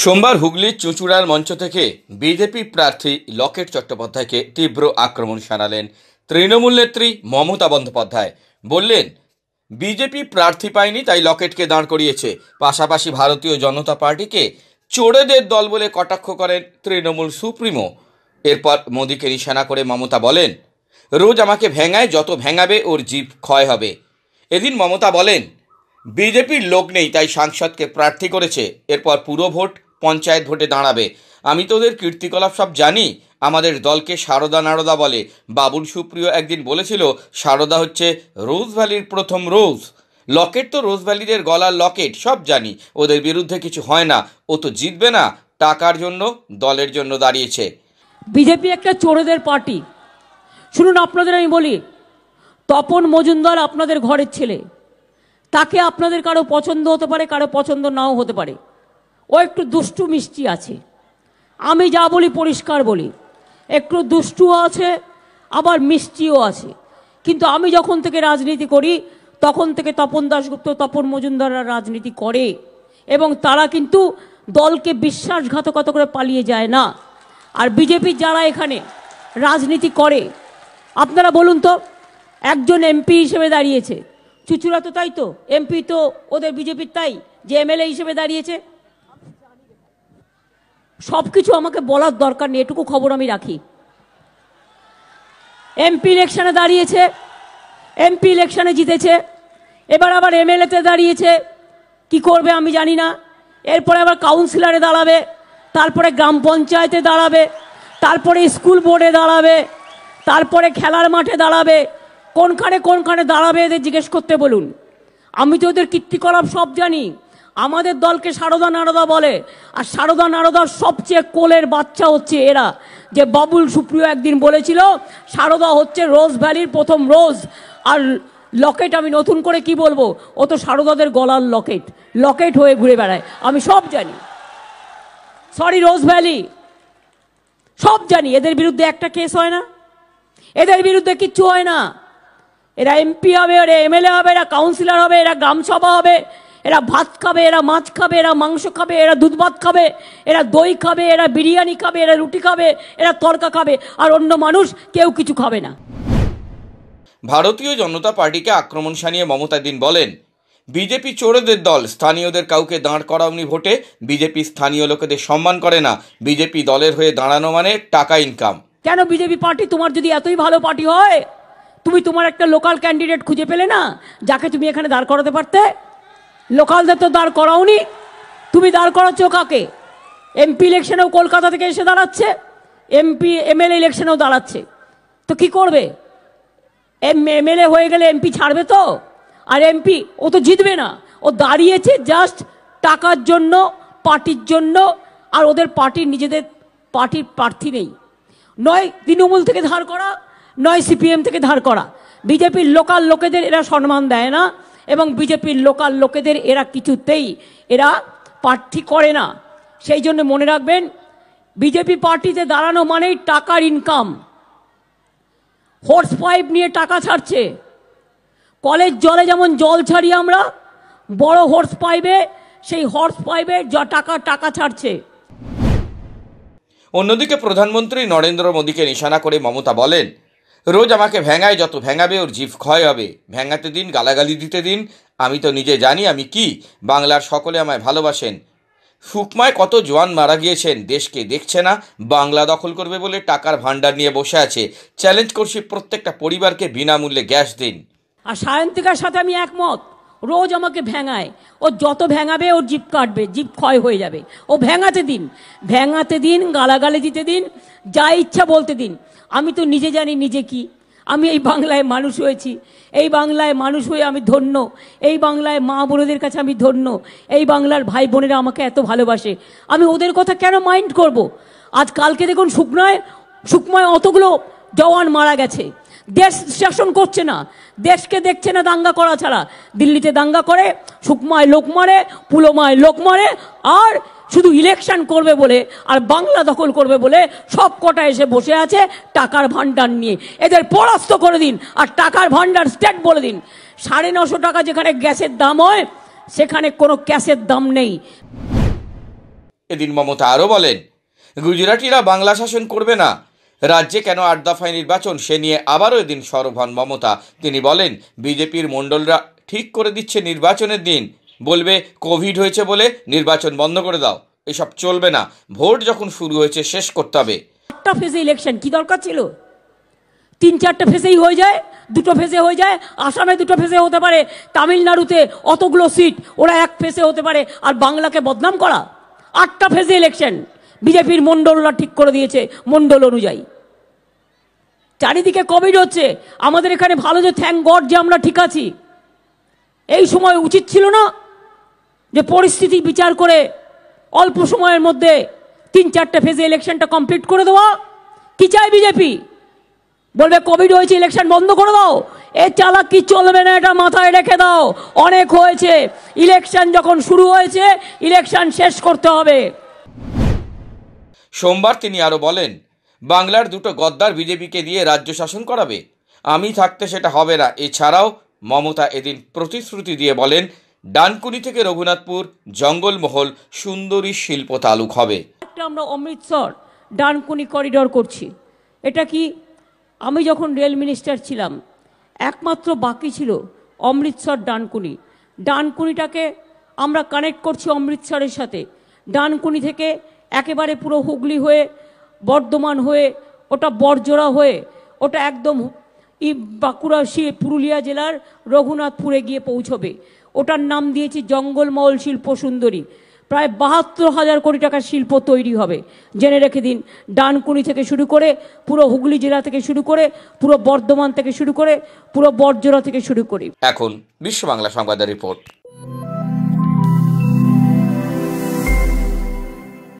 সোমবার হুগলির চুঁচুড়ার মঞ্চ থেকে বিজেপি প্রার্থী লকেট চট্টোপাধ্যায়কে তীব্র আক্রমণ শানালেন তৃণমূল নেত্রী মমতা বন্দ্যোপাধ্যায় বললেন বিজেপি প্রার্থী পায়নি তাই লকেটকে দাঁড় করিয়েছে পাশাপাশি ভারতীয় জনতা পার্টিকে চোরেদের দল বলে কটাক্ষ করেন তৃণমূল সুপ্রিমো এরপর মোদীকে নিশানা করে মমতা বলেন রোজ আমাকে ভেঙায় যত ভেঙাবে ওর জীব ক্ষয় হবে এদিন মমতা বলেন বিজেপির লোক নেই তাই সাংসদকে প্রার্থী করেছে এরপর পুরো ভোট পঞ্চায়েত ভোটে দাঁড়াবে আমি তো ওদের কীর্তিকলাপ সব জানি আমাদের দলকে সারদা নারদা বলে বাবুল সুপ্রিয় একদিন বলেছিল সারদা হচ্ছে রোজ ভ্যালির প্রথম রোজ লকেট তো রোজ ভ্যালিদের গলার লকেট সব জানি ওদের বিরুদ্ধে কিছু হয় না ও তো জিতবে না টাকার জন্য দলের জন্য দাঁড়িয়েছে বিজেপি একটা চোরদের পার্টি শুনুন আপনাদের আমি বলি তপন মজুমদার আপনাদের ঘরের ছেলে তাকে আপনাদের কারো পছন্দ হতে পারে কারো পছন্দ নাও হতে পারে ও একটু দুষ্টু মিষ্টি আছে আমি যা বলি পরিষ্কার বলি একটু দুষ্টুও আছে আবার মিষ্টিও আছে কিন্তু আমি যখন থেকে রাজনীতি করি তখন থেকে তপন দাসগুপ্ত তপন মজুমদাররা রাজনীতি করে এবং তারা কিন্তু দলকে বিশ্বাসঘাতকতা করে পালিয়ে যায় না আর বিজেপির যারা এখানে রাজনীতি করে আপনারা বলুন তো একজন এমপি হিসেবে দাঁড়িয়েছে চুচুরা তো তাই তো এমপি তো ওদের বিজেপির তাই যে এমএলএ হিসেবে দাঁড়িয়েছে সব কিছু আমাকে বলার দরকার নেই এটুকু খবর আমি রাখি এমপি ইলেকশনে দাঁড়িয়েছে এমপি ইলেকশনে জিতেছে এবার আবার এমএলএতে দাঁড়িয়েছে কি করবে আমি জানি না এরপরে আবার কাউন্সিলারে দাঁড়াবে তারপরে গ্রাম পঞ্চায়েতে দাঁড়াবে তারপরে স্কুল বোর্ডে দাঁড়াবে তারপরে খেলার মাঠে দাঁড়াবে কোনখানে কোনখানে দাঁড়াবে এদের জিজ্ঞেস করতে বলুন আমি তো ওদের কীর্তিকলাপ সব জানি আমাদের দলকে সারদা নারদা বলে আর সারদা নারদার সবচেয়ে কোলের বাচ্চা হচ্ছে এরা যে বাবুল সুপ্রিয় একদিন বলেছিল সারদা হচ্ছে রোজ ভ্যালির প্রথম রোজ আর লকেট আমি নতুন করে কি বলবো ও তো সারদাদের গলার লকেট লকেট হয়ে ঘুরে বেড়ায় আমি সব জানি সরি রোজ ভ্যালি সব জানি এদের বিরুদ্ধে একটা কেস হয় না এদের বিরুদ্ধে কিচ্ছু হয় না এরা এমপি হবে এরা এমএলএ হবে এরা কাউন্সিলর হবে এরা গ্রামসভা হবে এরা ভাত খাবে এরা মাছ খাবে এরা মাংস খাবে এরা দুধ ভাত খাবে এরা দই খাবে এরা বিরিয়ানি খাবে এরা রুটি খাবে এরা তরকা খাবে আর অন্য মানুষ কেউ কিছু খাবে না ভারতীয় জনতা পার্টিকে আক্রমণ সানিয়ে মমতা দিন বলেন বিজেপি চোরদের দল স্থানীয়দের কাউকে দাঁড় করাওনি ভোটে বিজেপি স্থানীয় লোকেদের সম্মান করে না বিজেপি দলের হয়ে দাঁড়ানো মানে টাকা ইনকাম কেন বিজেপি পার্টি তোমার যদি এতই ভালো পার্টি হয় তুমি তোমার একটা লোকাল ক্যান্ডিডেট খুঁজে পেলে না যাকে তুমি এখানে দাঁড় করাতে পারতে লোকালদের তো দাঁড় করাওনি তুমি দাঁড় করাচ্ছ কাকে এমপি ইলেকশনেও কলকাতা থেকে এসে দাঁড়াচ্ছে এমপি এমএলএ ইলেকশনেও দাঁড়াচ্ছে তো কি করবে এমএলএ হয়ে গেলে এমপি ছাড়বে তো আর এমপি ও তো জিতবে না ও দাঁড়িয়েছে জাস্ট টাকার জন্য পার্টির জন্য আর ওদের পার্টির নিজেদের পার্টির প্রার্থী নেই নয় তৃণমূল থেকে ধার করা নয় সিপিএম থেকে ধার করা বিজেপির লোকাল লোকেদের এরা সম্মান দেয় না এবং বিজেপির লোকাল লোকেদের এরা কিছুতেই এরা প্রার্থী করে না সেই জন্য মনে রাখবেন বিজেপি পার্টিতে দাঁড়ানো মানেই টাকার ইনকাম হোর্স পাইপ নিয়ে টাকা ছাড়ছে কলেজ জলে যেমন জল ছাড়ি আমরা বড় হোর্স পাইপে সেই হর্স পাইপে যা টাকা টাকা ছাড়ছে অন্যদিকে প্রধানমন্ত্রী নরেন্দ্র মোদীকে নিশানা করে মমতা বলেন রোজ আমাকে ভেঙায় যত ভেঙাবে ওর জিভ ক্ষয় হবে ভেঙাতে দিন গালাগালি দিতে দিন আমি তো নিজে জানি আমি কি বাংলার সকলে আমায় ভালোবাসেন সুকমায় কত জোয়ান মারা গিয়েছেন দেশকে দেখছে না বাংলা দখল করবে বলে টাকার ভাণ্ডার নিয়ে বসে আছে চ্যালেঞ্জ করছি প্রত্যেকটা পরিবারকে বিনামূল্যে গ্যাস দিন আর সায়ন্তিকার সাথে আমি একমত রোজ আমাকে ভেঙায় ও যত ভেঙাবে ওর জিপ কাটবে জিপ ক্ষয় হয়ে যাবে ও ভেঙাতে দিন ভেঙাতে দিন গালাগালি দিতে দিন যা ইচ্ছা বলতে দিন আমি তো নিজে জানি নিজে কি আমি এই বাংলায় মানুষ হয়েছি এই বাংলায় মানুষ হয়ে আমি ধন্য এই বাংলায় মা বোনদের কাছে আমি ধন্য এই বাংলার ভাই বোনেরা আমাকে এত ভালোবাসে আমি ওদের কথা কেন মাইন্ড করব। আজ কালকে দেখুন শুকনায় সুকমায় অতগুলো জওয়ান মারা গেছে দেশ শাসন করছে না দেশকে দেখছে না দাঙ্গা করা ছাড়া দিল্লিতে দাঙ্গা করে সুকময় লোক মারে পুলোমায় লোক মারে আর শুধু ইলেকশন করবে বলে আর বাংলা দখল করবে বলে সব কটা এসে বসে আছে টাকার ভান্ডার নিয়ে এদের পরাস্ত করে দিন আর টাকার ভান্ডার স্টেট বলে দিন সাড়ে নশো টাকা যেখানে গ্যাসের দাম হয় সেখানে কোনো ক্যাশের দাম নেই এদিন মমতা আরও বলেন গুজরাটিরা বাংলা শাসন করবে না রাজ্যে কেন আট দফায় নির্বাচন সে নিয়ে আবারও এদিন সরব হন মমতা তিনি বলেন বিজেপির মণ্ডলরা ঠিক করে দিচ্ছে নির্বাচনের দিন বলবে কোভিড হয়েছে বলে নির্বাচন বন্ধ করে দাও এসব চলবে না ভোট যখন শুরু হয়েছে শেষ করতে হবে একটা ফেজে ইলেকশন কি দরকার ছিল তিন চারটে ফেজেই হয়ে যায় দুটো ফেজে হয়ে যায় আসামে দুটো ফেজে হতে পারে তামিলনাড়ুতে অতগুলো সিট ওরা এক ফেজে হতে পারে আর বাংলাকে বদনাম করা আটটা ফেজে ইলেকশন বিজেপির মণ্ডলরা ঠিক করে দিয়েছে মণ্ডল অনুযায়ী চারিদিকে কোভিড হচ্ছে আমাদের এখানে ভালো যে থ্যাংক গড যে আমরা ঠিক আছি এই সময় উচিত ছিল না যে পরিস্থিতি বিচার করে অল্প সময়ের মধ্যে তিন চারটে ফেজে ইলেকশনটা কমপ্লিট করে দেওয়া কি চায় বিজেপি বলবে কোভিড হয়েছে ইলেকশন বন্ধ করে দাও এ চালাক কি চলবে না এটা মাথায় রেখে দাও অনেক হয়েছে ইলেকশন যখন শুরু হয়েছে ইলেকশন শেষ করতে হবে সোমবার তিনি আরও বলেন বাংলার দুটো গদ্দার বিজেপিকে দিয়ে রাজ্য শাসন করাবে আমি থাকতে সেটা হবে না এছাড়াও মমতা এদিন প্রতিশ্রুতি দিয়ে বলেন ডানকুনি থেকে রঘুনাথপুর জঙ্গলমহল সুন্দরী শিল্প তালুক হবে আমরা অমৃতসর ডানকুনি করিডর করছি এটা কি আমি যখন রেল মিনিস্টার ছিলাম একমাত্র বাকি ছিল অমৃতসর ডানকুনি ডানকুনিটাকে আমরা কানেক্ট করছি অমৃতসরের সাথে ডানকুনি থেকে একেবারে পুরো হুগলি হয়ে বর্ধমান হয়ে ওটা বর্জরা হয়ে ওটা একদম বাঁকুড়া সে পুরুলিয়া জেলার রঘুনাথপুরে গিয়ে পৌঁছবে ওটার নাম দিয়েছি জঙ্গলমহল শিল্প সুন্দরী প্রায় বাহাত্তর হাজার কোটি টাকার শিল্প তৈরি হবে জেনে রেখে দিন ডানকুনি থেকে শুরু করে পুরো হুগলি জেলা থেকে শুরু করে পুরো বর্ধমান থেকে শুরু করে পুরো বর্জরা থেকে শুরু করি এখন বিশ্ব বাংলা সংবাদের রিপোর্ট